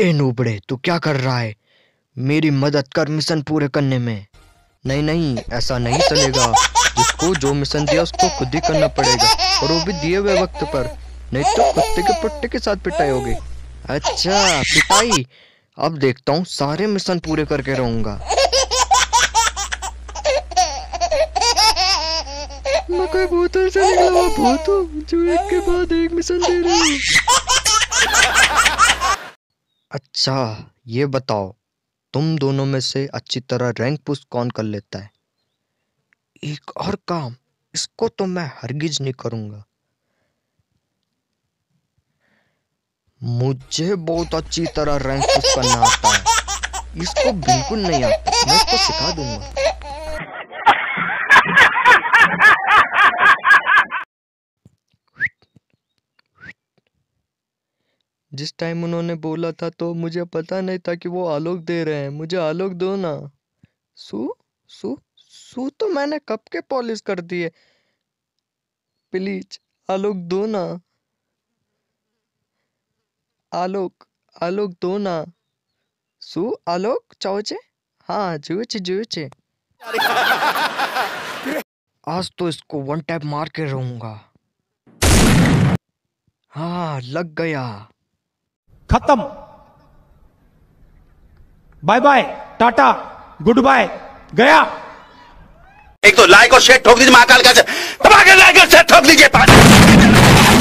ए नूबड़े तू क्या कर रहा है मेरी मदद कर मिशन पूरे करने में नहीं नहीं ऐसा नहीं चलेगा जिसको जो मिशन दिया उसको खुद ही करना पड़ेगा और वो भी दिए हुए वक्त पर नहीं तो कुत्ते के पट्टे के साथ पिटाई होगी अच्छा पिटाई अब देखता हूँ सारे मिशन पूरे करके रहूंगा मैं कोई भूतों से निकला भूतों जो एक के बाद एक मिशन दे रही अच्छा ये बताओ तुम दोनों में से अच्छी तरह रैंक पुश कौन कर लेता है एक और काम इसको तो मैं हरगिज नहीं करूंगा मुझे बहुत अच्छी तरह रैंक पुश करना आता है इसको बिल्कुल नहीं आता मैं इसको सिखा दूंगा जिस टाइम उन्होंने बोला था तो मुझे पता नहीं था कि वो आलोक दे रहे हैं मुझे आलोक दो ना सू सू सू तो मैंने कब के पॉलिश कर दी है प्लीज आलोक दो ना आलोक आलोक दो ना सू आलोक चावचे हाँ जुचे जुचे आज तो इसको वन टैप मार के रहूंगा हाँ लग गया खत्म bye bye tata good bye गया एक तो लाइक और शेयर ठोक दीजिए महाकाल का दबा के लाइक और शेयर ठोक दीजिए